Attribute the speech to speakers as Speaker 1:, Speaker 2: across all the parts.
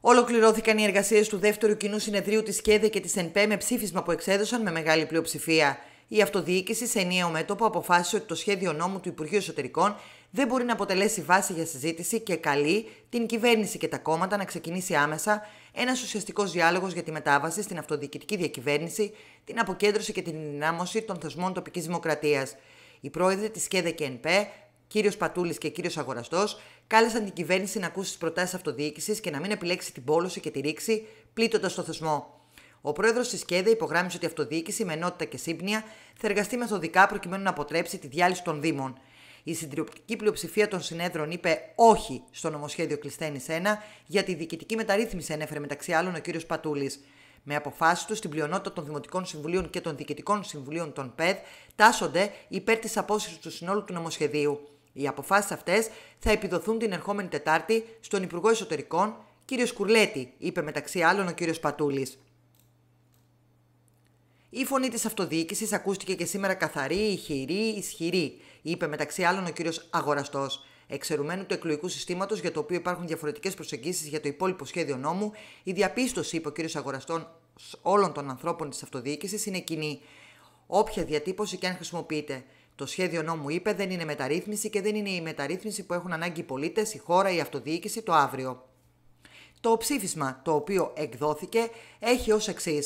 Speaker 1: Ολοκληρώθηκαν οι εργασίες του δεύτερου κοινού συνεδρίου της ΚΕΔΕ και της ΕΝΠΕ με ψήφισμα που εξέδωσαν με μεγάλη πλειοψηφία. Η αυτοδιοίκηση σε ενιαίο μέτωπο αποφάσισε ότι το σχέδιο νόμου του Υπουργείου Εσωτερικών δεν μπορεί να αποτελέσει βάση για συζήτηση και καλεί την κυβέρνηση και τα κόμματα να ξεκινήσει άμεσα ένας ουσιαστικός διάλογος για τη μετάβαση στην αυτοδιοικητική διακυβέρνηση, την αποκέντρωση και την ενδυνάμωση των θεσμών τοπικής δημοκρατίας. Η πρόεδροι της ΚΕΔΕ και ΕΝΠΕ κύριος Πατούλης και κύριος Αγοραστός κάλεσαν την κυβέρνηση να ακούσει τις προτάσεις αυτοδιοίκησης και να μην επιλέξει την πόλωση και τη ρήξη, πλήττοντας το θεσμό. Ο πρόεδρος της ΣΚΕΔΕ υπογράμμισε ότι η αυτοδιοίκηση με ενότητα και σύμπνοια θα εργαστεί μεθοδικά προκειμένου να αποτρέψει τη διάλυση των Δήμων. Η συντριοπτική πλειοψηφία των συνέδρων είπε όχι στο νομοσχέδιο Κλεισθένη 1 για τη διοικητική μεταρρύθμιση, ανέφερε μεταξύ άλλων ο κ. Πατούλης. Με αποφάσεις τους, στην πλειονότητα των Δημοτικών Συμβουλίων και των Διοικητικών Συμβουλίων των ΠΕΔ τάσσονται υπέρ της απόσυρσης του συνόλου του νομοσχεδίου. Οι αποφάσεις αυτές θα επιδοθούν την ερχόμενη Τετάρτη στον Υπουργό Εσωτερικών, κ. Σκουρλέτη, είπε μεταξύ άλλων ο κ. Πατούλης. Η φωνή της αυτοδιοίκησης ακούστηκε και σήμερα καθαρή, ηχηρή, ισχυρή, είπε μεταξύ άλλων ο κ. Αγοραστός. Εξαιρουμένου του εκλογικού συστήματος, για το οποίο υπάρχουν διαφορετικές προσεγγίσεις για το υπόλοιπο σχέδιο νόμου, η διαπίστωση, είπε ο κ. Αγοραστών, όλων των ανθρώπων της αυτοδιοίκησης είναι κοινή. Όποια διατύπωση και αν χρησιμοποιείται. Το σχέδιο νόμου είπε δεν είναι μεταρρύθμιση και δεν είναι η μεταρρύθμιση που έχουν ανάγκη οι πολίτες, η χώρα, η αυτοδιοίκηση το αύριο. Το ψήφισμα το οποίο εκδόθηκε έχει ως εξής.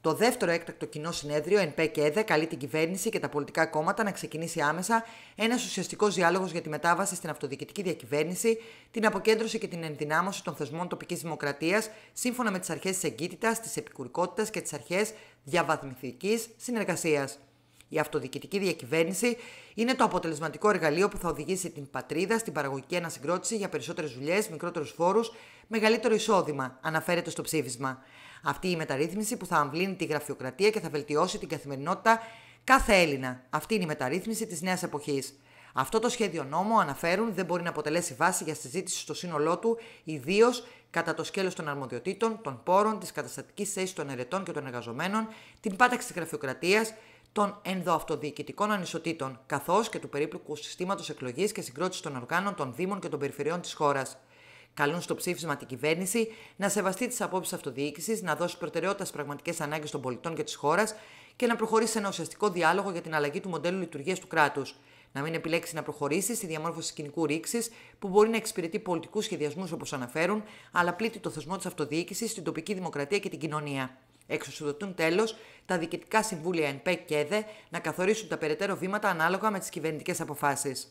Speaker 1: Το δεύτερο έκτακτο κοινό συνέδριο, ΕΝΠΕ και ΕΔΕ, καλεί την κυβέρνηση και τα πολιτικά κόμματα να ξεκινήσει άμεσα ένας ουσιαστικός διάλογος για τη μετάβαση στην αυτοδιοικητική διακυβέρνηση, την αποκέντρωση και την ενδυνάμωση των θεσμών τοπικής δημοκρατίας, σύμφωνα με τις αρχές της εγκύτητας, της επικουρικότητας και τις αρχές διαβαθμιστικής συνεργασίας. Η αυτοδιοικητική διακυβέρνηση είναι το αποτελεσματικό εργαλείο που θα οδηγήσει την πατρίδα στην παραγωγική ανασυγκρότηση για περισσότερες δουλειές, μικρότερους φόρους, μεγαλύτερο εισόδημα, αναφέρεται στο ψήφισμα. Αυτή η μεταρρύθμιση που θα αμβλύνει τη γραφειοκρατία και θα βελτιώσει την καθημερινότητα κάθε Έλληνα. Αυτή είναι η μεταρρύθμιση της νέας εποχής. Αυτό το σχέδιο νόμο, αναφέρουν, δεν μπορεί να αποτελέσει βάση για συζήτηση στο σύνολό του, ιδίως κατά το σκέλος των αρμοδιοτήτων, των πόρων, της καταστατικής θέσης των ερετών και των εργαζομένων, την πάταξη της γραφειοκρατίας, των ενδοαυτοδιοικητικών ανισοτήτων, καθώς και του περίπλοκου συστήματος εκλογής και συγκρότησης των οργάνων των Δήμων και των Περιφερειών της χώρας. Καλούν στο ψήφισμα την κυβέρνηση να σεβαστεί τις απόψεις αυτοδιοίκησης, να δώσει προτεραιότητα στις πραγματικές ανάγκες των πολιτών και της χώρας και να προχωρήσει σε ένα ουσιαστικό διάλογο για την αλλαγή του μοντέλου λειτουργίας του κράτους. Να μην επιλέξει να προχωρήσει στη διαμόρφωση κοινικού ρήξης που μπορεί να εξυπηρετεί πολιτικούς σχεδιασμούς όπως αναφέρουν, αλλά πλήττει το θεσμό της αυτοδιοίκησης, την τοπική δημοκρατία και την κοινωνία. Εξουσιοδοτούν τέλος τα διοικητικά συμβούλια ΕΝΠΕ και ΕΔΕ να καθορίσουν τα περαιτέρω βήματα ανάλογα με τις κυβερνητικές αποφάσεις.